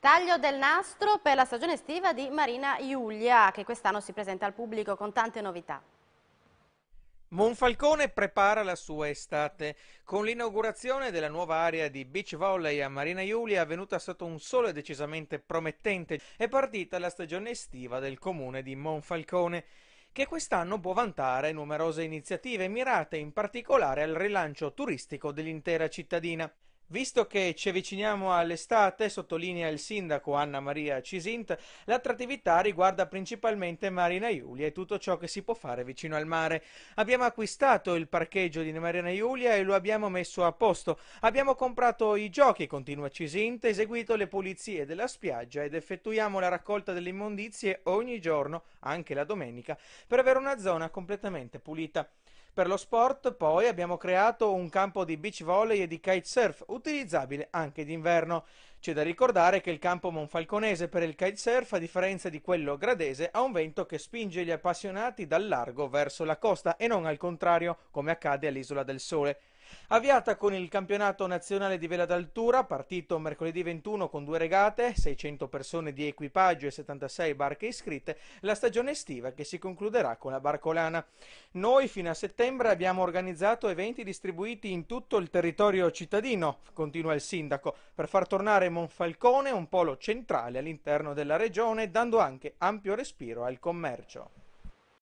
Taglio del nastro per la stagione estiva di Marina Giulia, che quest'anno si presenta al pubblico con tante novità. Monfalcone prepara la sua estate. Con l'inaugurazione della nuova area di beach volley a Marina Giulia, avvenuta sotto un sole decisamente promettente, è partita la stagione estiva del comune di Monfalcone, che quest'anno può vantare numerose iniziative mirate in particolare al rilancio turistico dell'intera cittadina. Visto che ci avviciniamo all'estate, sottolinea il sindaco Anna Maria Cisint, l'attrattività riguarda principalmente Marina Iulia e tutto ciò che si può fare vicino al mare. Abbiamo acquistato il parcheggio di Marina Iulia e lo abbiamo messo a posto. Abbiamo comprato i giochi, continua Cisint, eseguito le pulizie della spiaggia ed effettuiamo la raccolta delle immondizie ogni giorno, anche la domenica, per avere una zona completamente pulita. Per lo sport poi abbiamo creato un campo di beach volley e di kitesurf utilizzabile anche d'inverno. C'è da ricordare che il campo monfalconese per il kitesurf, a differenza di quello gradese, ha un vento che spinge gli appassionati dal largo verso la costa e non al contrario, come accade all'Isola del Sole. Avviata con il campionato nazionale di vela d'altura, partito mercoledì 21 con due regate, 600 persone di equipaggio e 76 barche iscritte, la stagione estiva che si concluderà con la Barcolana. Noi fino a settembre abbiamo organizzato eventi distribuiti in tutto il territorio cittadino, continua il sindaco, per far tornare Monfalcone un polo centrale all'interno della regione, dando anche ampio respiro al commercio.